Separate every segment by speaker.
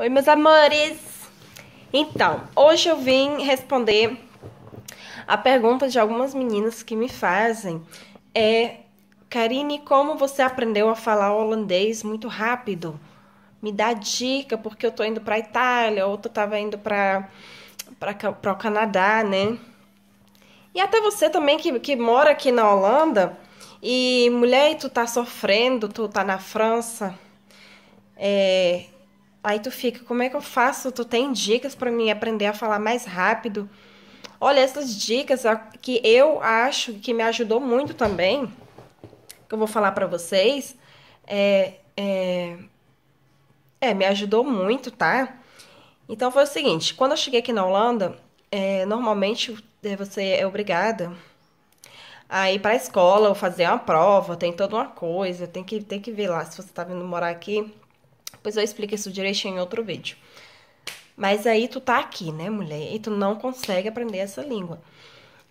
Speaker 1: Oi, meus amores! Então, hoje eu vim responder a pergunta de algumas meninas que me fazem. É, Karine, como você aprendeu a falar holandês muito rápido? Me dá dica, porque eu tô indo pra Itália, ou tu tava indo pra, pra, pra o Canadá, né? E até você também que, que mora aqui na Holanda, e mulher, tu tá sofrendo, tu tá na França, é, Aí tu fica, como é que eu faço? Tu tem dicas para mim aprender a falar mais rápido? Olha, essas dicas que eu acho que me ajudou muito também, que eu vou falar para vocês, é, é, é, me ajudou muito, tá? Então foi o seguinte, quando eu cheguei aqui na Holanda, é, normalmente é, você é obrigada a ir para a escola ou fazer uma prova, tem toda uma coisa, tem que, tem que ver lá se você está vindo morar aqui Pois eu explico isso direitinho em outro vídeo. Mas aí tu tá aqui, né, mulher? E tu não consegue aprender essa língua.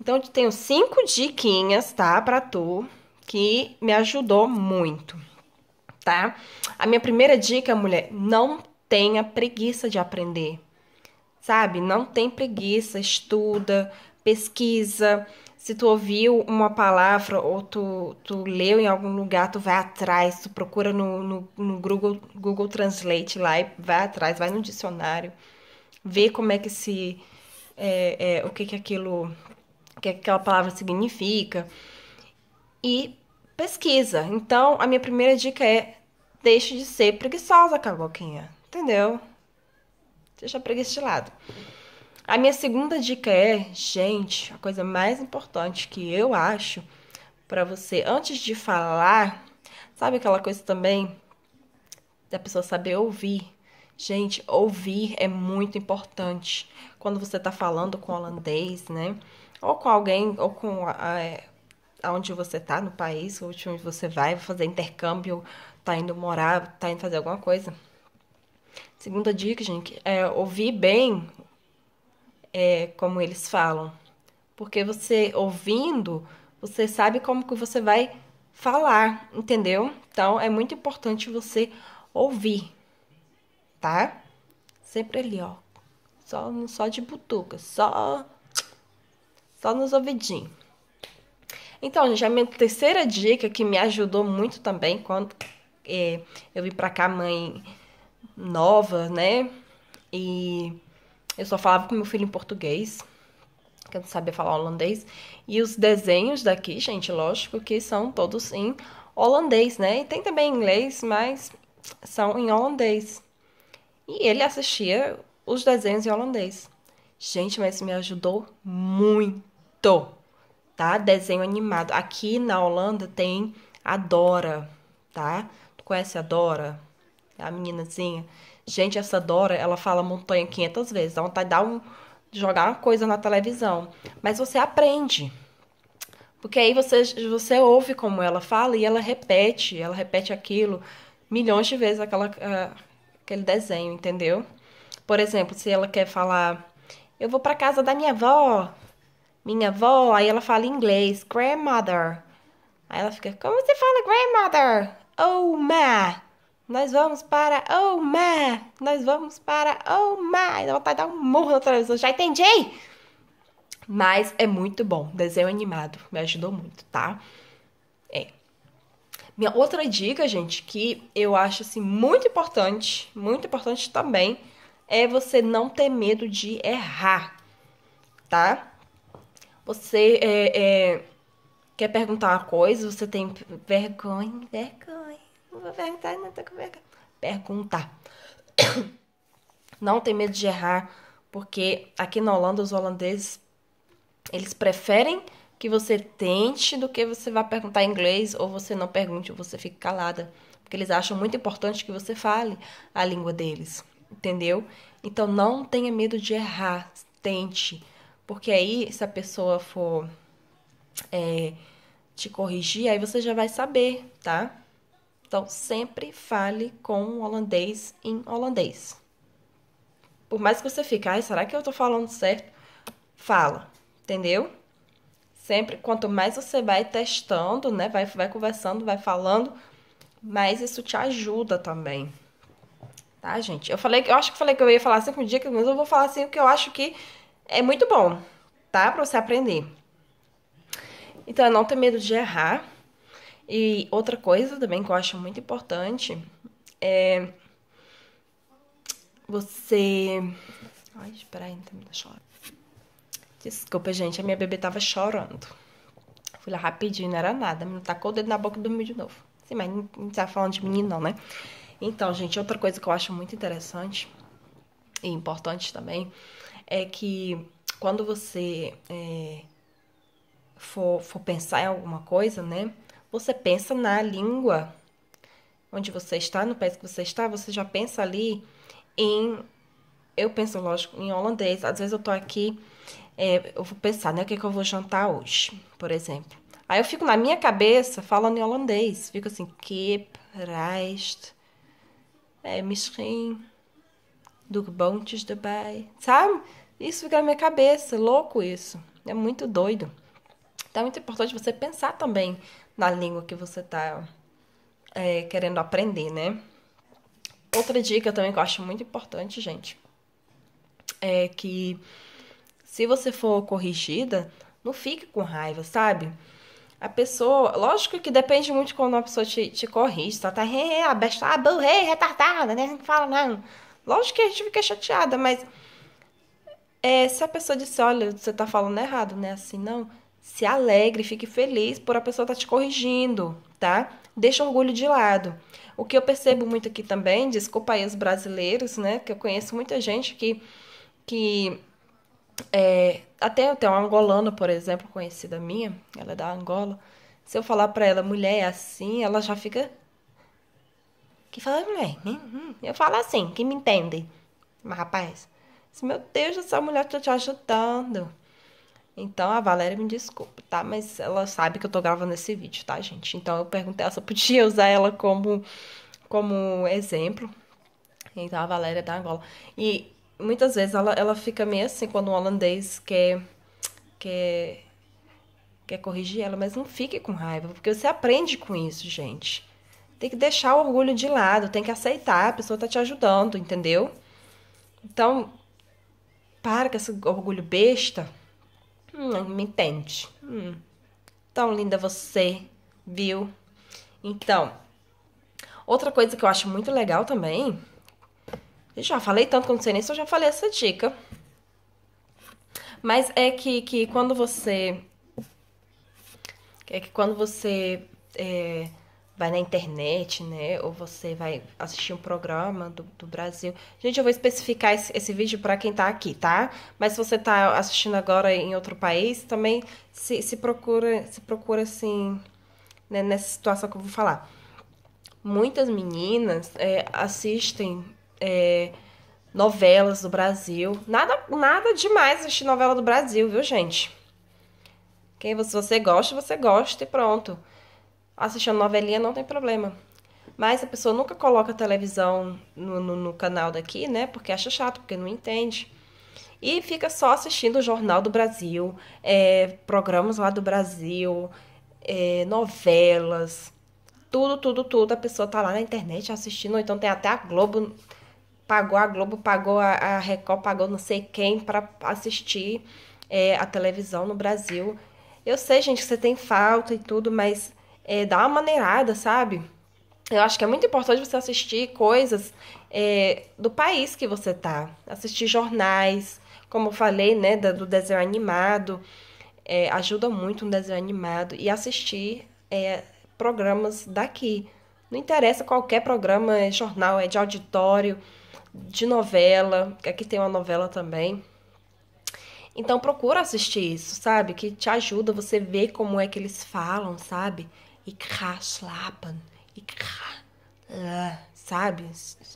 Speaker 1: Então eu tenho cinco diquinhas, tá, para tu que me ajudou muito, tá? A minha primeira dica, mulher, não tenha preguiça de aprender. Sabe? Não tem preguiça, estuda, pesquisa, se tu ouviu uma palavra ou tu, tu leu em algum lugar, tu vai atrás, tu procura no, no, no Google, Google Translate lá e vai atrás, vai no dicionário, vê como é que se. É, é, o que, que aquilo. O que, aquela palavra significa. E pesquisa. Então, a minha primeira dica é deixe de ser preguiçosa, caboquinha. Entendeu? Deixa a preguiça de lado. A minha segunda dica é, gente, a coisa mais importante que eu acho para você antes de falar, sabe aquela coisa também da pessoa saber ouvir. Gente, ouvir é muito importante. Quando você tá falando com holandês, né? Ou com alguém, ou com a, é, aonde você tá no país, ou de onde você vai, vai fazer intercâmbio, tá indo morar, tá indo fazer alguma coisa. Segunda dica, gente, é ouvir bem é, como eles falam. Porque você ouvindo, você sabe como que você vai falar, entendeu? Então é muito importante você ouvir, tá? Sempre ali, ó. Só, só de butuca, só, só nos ouvidinhos. Então, gente, a minha terceira dica que me ajudou muito também quando é, eu vim pra cá, mãe nova, né? E eu só falava com meu filho em português, que eu não sabia falar holandês. E os desenhos daqui, gente, lógico que são todos em holandês, né? E tem também inglês, mas são em holandês. E ele assistia os desenhos em holandês. Gente, mas me ajudou muito, tá? Desenho animado. Aqui na Holanda tem Adora, tá? Tu conhece a Dora? a meninazinha. Gente, essa Dora, ela fala montanha 500 vezes. Dá vontade de dar um, jogar uma coisa na televisão. Mas você aprende. Porque aí você, você ouve como ela fala e ela repete, ela repete aquilo milhões de vezes aquela, uh, aquele desenho, entendeu? Por exemplo, se ela quer falar, eu vou para casa da minha avó, minha avó, aí ela fala em inglês, grandmother. Aí ela fica, como você fala grandmother? Oh, ma. Nós vamos para o mar! Nós vamos para o mar! Dá vontade de dar um morro na televisão, já entendi! Mas é muito bom. Desenho animado me ajudou muito, tá? É. Minha outra dica, gente, que eu acho assim muito importante, muito importante também, é você não ter medo de errar, tá? Você é, é, quer perguntar uma coisa, você tem vergonha, vergonha. Não vou perguntar, não tem com vergonha. Perguntar. Não tem medo de errar, porque aqui na Holanda os holandeses eles preferem que você tente do que você vá perguntar em inglês ou você não pergunte ou você fique calada, porque eles acham muito importante que você fale a língua deles, entendeu? Então não tenha medo de errar, tente, porque aí se a pessoa for é, te corrigir, aí você já vai saber, tá? Então, sempre fale com o holandês em holandês. Por mais que você fique, ai, será que eu tô falando certo? Fala, entendeu? Sempre, quanto mais você vai testando, né, vai, vai conversando, vai falando, mais isso te ajuda também. Tá, gente? Eu falei, eu acho que falei que eu ia falar sempre um dia, mas eu vou falar assim o que eu acho que é muito bom, tá? Pra você aprender. Então, é não ter medo de errar, e outra coisa também que eu acho muito importante é você. Ai, espera aí, tá me chorando. Desculpa, gente, a minha bebê tava chorando. Fui lá rapidinho, não era nada. Me tacou o dedo na boca e dormiu de novo. Sim, mas não tá falando de menino, não, né? Então, gente, outra coisa que eu acho muito interessante e importante também é que quando você é, for, for pensar em alguma coisa, né? você pensa na língua onde você está, no país que você está, você já pensa ali em. Eu penso, lógico, em holandês. Às vezes eu tô aqui, é, eu vou pensar, né? O que, é que eu vou jantar hoje, por exemplo. Aí eu fico na minha cabeça falando em holandês. Fico assim, kip, rijst, é, misschien, dugboontjes erbij, sabe? Isso fica na minha cabeça, louco isso. É muito doido. Então é muito importante você pensar também na língua que você está é, querendo aprender, né? Outra dica também que eu acho muito importante, gente, é que se você for corrigida, não fique com raiva, sabe? A pessoa, lógico que depende muito quando uma pessoa te, te corrige, tá, tá, é, abestada, é, retardada, né? Não fala, não. Lógico que a gente fica chateada, mas é, se a pessoa disser, olha, você tá falando errado, né? Assim, não, se alegre, fique feliz por a pessoa estar tá te corrigindo, tá? Deixa orgulho de lado. O que eu percebo muito aqui também, desculpa aí os brasileiros, né? Que eu conheço muita gente que. que é, até tem uma angolana, por exemplo, conhecida minha, ela é da Angola. Se eu falar pra ela, mulher é assim, ela já fica. Que fala, mulher, né? uhum. eu falo assim, que me entende? Mas, rapaz, meu Deus, essa mulher tá te ajudando. Então a Valéria me desculpa, tá? Mas ela sabe que eu tô gravando esse vídeo, tá, gente? Então eu perguntei se eu podia usar ela como, como exemplo. Então a Valéria dá uma Angola. E muitas vezes ela, ela fica meio assim quando um holandês quer, quer, quer corrigir ela, mas não fique com raiva, porque você aprende com isso, gente. Tem que deixar o orgulho de lado, tem que aceitar, a pessoa tá te ajudando, entendeu? Então, para com esse orgulho besta Hum, me entende. Hum, tão linda você, viu? Então, outra coisa que eu acho muito legal também. Eu já falei tanto que você sei nem se eu já falei essa dica. Mas é que, que quando você. É que quando você. É, vai na internet, né? Ou você vai assistir um programa do, do Brasil. Gente, eu vou especificar esse, esse vídeo para quem tá aqui, tá? Mas se você tá assistindo agora em outro país, também se, se procura, se procura assim, né? nessa situação que eu vou falar. Muitas meninas é, assistem. É, novelas do Brasil. Nada, nada demais assistir novela do Brasil, viu, gente? Quem você gosta, você gosta e pronto assistindo novelinha não tem problema. Mas a pessoa nunca coloca televisão no, no, no, canal daqui, né? Porque acha chato, porque não entende. E fica só assistindo o Jornal do Brasil, é, programas lá do Brasil, é, novelas, tudo, tudo, tudo. A pessoa tá lá na internet assistindo, ou então tem até a Globo, pagou a Globo, pagou a, a Record, pagou não sei quem para assistir é, a televisão no Brasil. Eu sei, gente, que você tem falta e tudo, mas é, dá uma maneirada, sabe? Eu acho que é muito importante você assistir coisas é, do país que você tá. Assistir jornais, como eu falei, né, do desenho animado. É, ajuda muito um desenho animado. E assistir é, programas daqui. Não interessa qualquer programa, é jornal, é de auditório, de novela. Aqui tem uma novela também. Então procura assistir isso, sabe? Que te ajuda você ver como é que eles falam, sabe? ik ga slapen, ik sabe?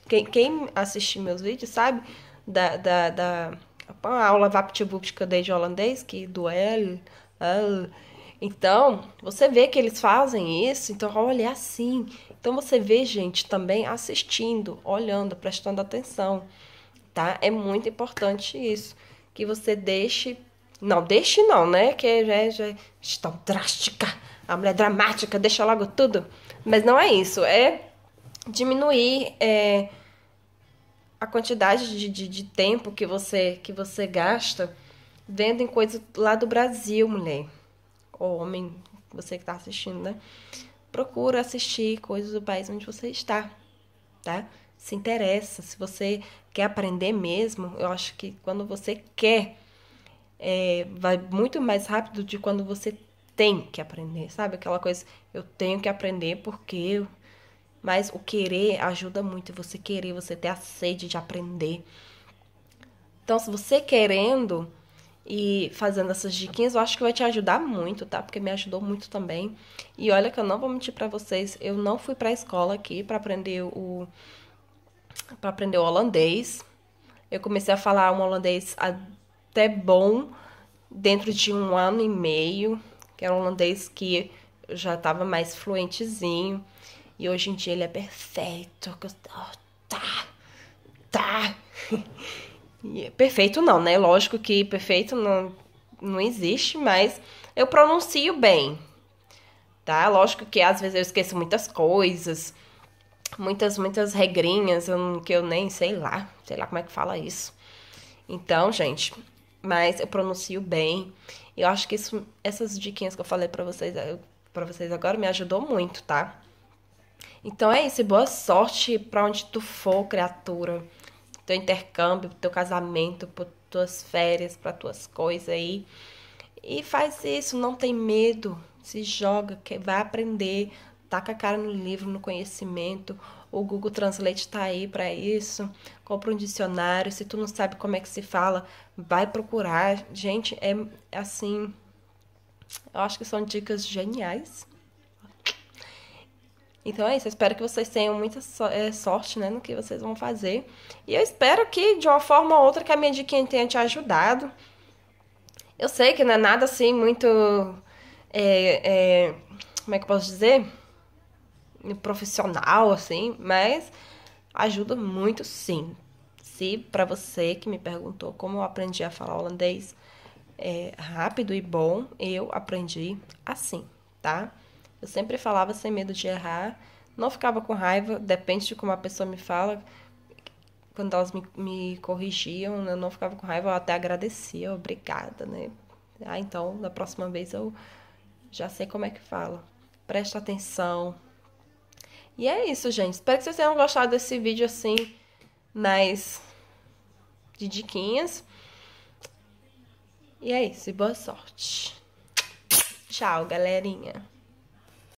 Speaker 1: Quem, quem assistir meus vídeos sabe da, da, da a aula VaptVupt que eu dei de holandês, que do L, L. Então, você vê que eles fazem isso, então olha é assim. Então você vê gente também assistindo, olhando, prestando atenção, tá? É muito importante isso, que você deixe não, deixe não, né? Que já, já é tão drástica a mulher dramática, deixa logo tudo. Mas não é isso, é diminuir é, a quantidade de, de, de tempo que você, que você gasta vendo em coisas lá do Brasil, mulher. Ou homem, você que está assistindo, né? Procura assistir coisas do país onde você está, tá? Se interessa. Se você quer aprender mesmo, eu acho que quando você quer, é, vai muito mais rápido de quando você tem que aprender, sabe? Aquela coisa, eu tenho que aprender porque eu. Mas o querer ajuda muito, você querer, você ter a sede de aprender. Então, se você querendo e fazendo essas diquinhas, eu acho que vai te ajudar muito, tá? Porque me ajudou muito também. E olha que eu não vou mentir para vocês, eu não fui pra escola aqui para aprender o para aprender o holandês. Eu comecei a falar um holandês até bom dentro de um ano e meio, que era um holandês que já estava mais fluentezinho. E hoje em dia ele é perfeito. Tá, tá. E é perfeito não, né? Lógico que perfeito não, não existe, mas eu pronuncio bem, tá? Lógico que às vezes eu esqueço muitas coisas, muitas, muitas regrinhas que eu nem sei lá, sei lá como é que fala isso. Então, gente, mas eu pronuncio bem eu acho que isso, essas diquinhas que eu falei para vocês, eh, para vocês agora me ajudou muito, tá? Então é isso, boa sorte para onde tu for, criatura. Teu intercâmbio, teu casamento, por tuas férias, para tuas coisas aí. E faz isso, não tem medo, se joga, que vai aprender taca a cara no livro, no conhecimento. O Google Translate está aí para isso. Compra um dicionário. Se tu não sabe como é que se fala, vai procurar. Gente, é assim. Eu acho que são dicas geniais. Então é isso, eu espero que vocês tenham muita é, sorte né, no que vocês vão fazer. E eu espero que, de uma forma ou outra, que a minha dica tenha te ajudado. Eu sei que não é nada assim muito. É, é, como é que eu posso dizer? profissional, assim, mas ajuda muito sim. Se para você que me perguntou como eu aprendi a falar holandês é, rápido e bom, eu aprendi assim, tá? Eu sempre falava sem medo de errar, não ficava com raiva, depende de como a pessoa me fala. Quando elas me, me corrigiam, eu não ficava com raiva, eu até agradecia, obrigada, né? Ah, então, da próxima vez eu já sei como é que fala. Presta atenção, e é isso, gente. Espero que vocês tenham gostado desse vídeo assim, mais de diquinhas. E é isso, e boa sorte. Tchau, galerinha.